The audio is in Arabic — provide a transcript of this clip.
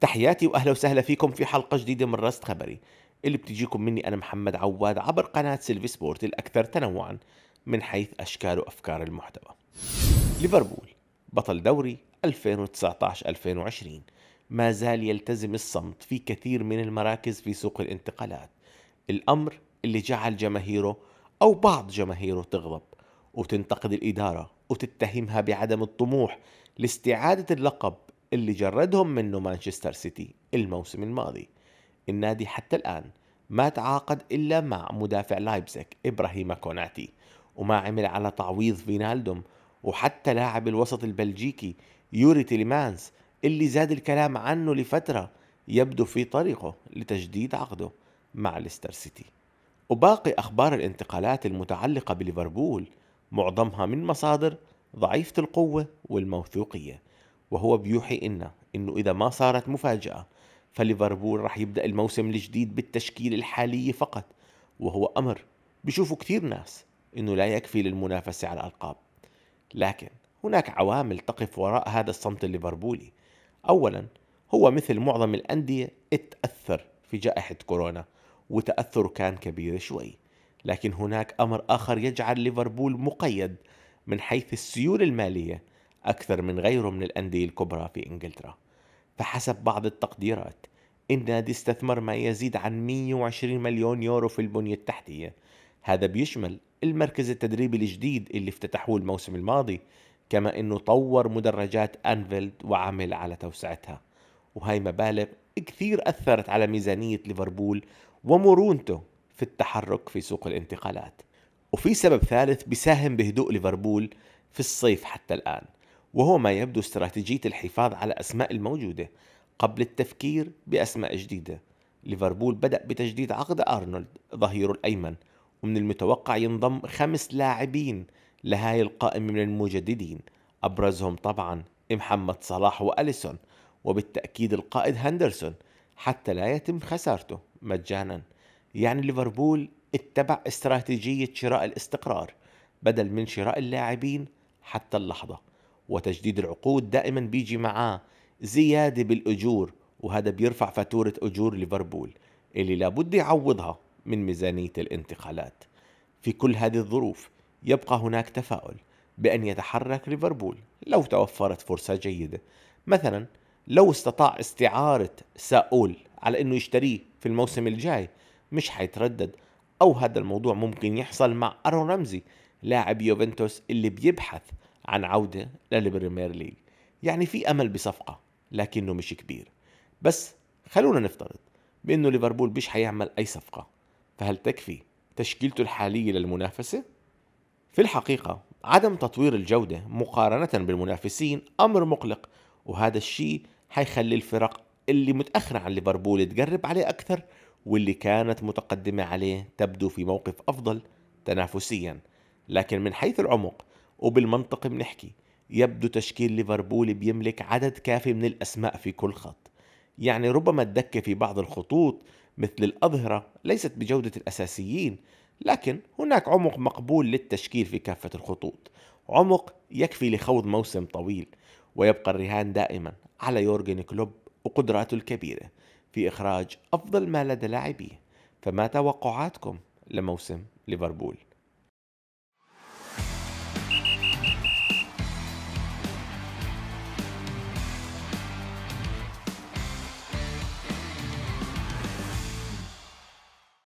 تحياتي واهلا وسهلا فيكم في حلقه جديده من راست خبري اللي بتجيكم مني انا محمد عواد عبر قناه سيلفي سبورت الاكثر تنوعا من حيث اشكال وافكار المحتوى. ليفربول بطل دوري 2019 2020 ما زال يلتزم الصمت في كثير من المراكز في سوق الانتقالات الامر اللي جعل جماهيره او بعض جماهيره تغضب وتنتقد الاداره وتتهمها بعدم الطموح لاستعاده اللقب اللي جردهم منه مانشستر سيتي الموسم الماضي النادي حتى الآن ما تعاقد إلا مع مدافع لايبزيك إبراهيم كوناتي وما عمل على تعويض فينالدوم وحتى لاعب الوسط البلجيكي يوري تيليمانس اللي زاد الكلام عنه لفترة يبدو في طريقه لتجديد عقده مع ليستر سيتي وباقي أخبار الانتقالات المتعلقة بليفربول معظمها من مصادر ضعيفة القوة والموثوقية وهو بيوحي إنه انه اذا ما صارت مفاجاه فليفربول راح يبدا الموسم الجديد بالتشكيل الحالي فقط وهو امر بيشوفه كثير ناس انه لا يكفي للمنافسه على الالقاب لكن هناك عوامل تقف وراء هذا الصمت الليفربولي اولا هو مثل معظم الانديه اتاثر في جائحه كورونا وتاثره كان كبير شوي لكن هناك امر اخر يجعل ليفربول مقيد من حيث السيوله الماليه أكثر من غيره من الأندية الكبرى في إنجلترا فحسب بعض التقديرات النادي استثمر ما يزيد عن 120 مليون يورو في البنية التحتية هذا بيشمل المركز التدريبي الجديد اللي افتتحوه الموسم الماضي كما أنه طور مدرجات أنفيلد وعمل على توسعتها وهي مبالغ كثير أثرت على ميزانية ليفربول ومرونته في التحرك في سوق الانتقالات وفي سبب ثالث بيساهم بهدوء ليفربول في الصيف حتى الآن وهو ما يبدو استراتيجية الحفاظ على أسماء الموجودة قبل التفكير بأسماء جديدة ليفربول بدأ بتجديد عقد أرنولد ظهيره الأيمن ومن المتوقع ينضم خمس لاعبين لهاي القائمة من المجددين أبرزهم طبعا محمد صلاح وأليسون وبالتأكيد القائد هندرسون حتى لا يتم خسارته مجانا يعني ليفربول اتبع استراتيجية شراء الاستقرار بدل من شراء اللاعبين حتى اللحظة وتجديد العقود دائما بيجي معاه زيادة بالأجور وهذا بيرفع فاتورة أجور ليفربول اللي لابد يعوضها من ميزانية الانتقالات في كل هذه الظروف يبقى هناك تفاؤل بأن يتحرك ليفربول لو توفرت فرصة جيدة مثلا لو استطاع استعارة ساؤول على أنه يشتريه في الموسم الجاي مش حيتردد أو هذا الموضوع ممكن يحصل مع أرون رمزي لاعب يوفنتوس اللي بيبحث عن عودة للبريمير ليج يعني في أمل بصفقة لكنه مش كبير بس خلونا نفترض بأنه ليفربول مش حيعمل أي صفقة فهل تكفي تشكيلته الحالية للمنافسة؟ في الحقيقة عدم تطوير الجودة مقارنة بالمنافسين أمر مقلق وهذا الشيء حيخلي الفرق اللي متأخرة عن ليفربول تقرب عليه أكثر واللي كانت متقدمة عليه تبدو في موقف أفضل تنافسيا لكن من حيث العمق وبالمنطق بنحكي يبدو تشكيل ليفربول بيملك عدد كافي من الأسماء في كل خط يعني ربما الدكة في بعض الخطوط مثل الأظهرة ليست بجودة الأساسيين لكن هناك عمق مقبول للتشكيل في كافة الخطوط عمق يكفي لخوض موسم طويل ويبقى الرهان دائما على يورجن كلوب وقدراته الكبيرة في إخراج أفضل ما لدى لاعبيه فما توقعاتكم لموسم ليفربول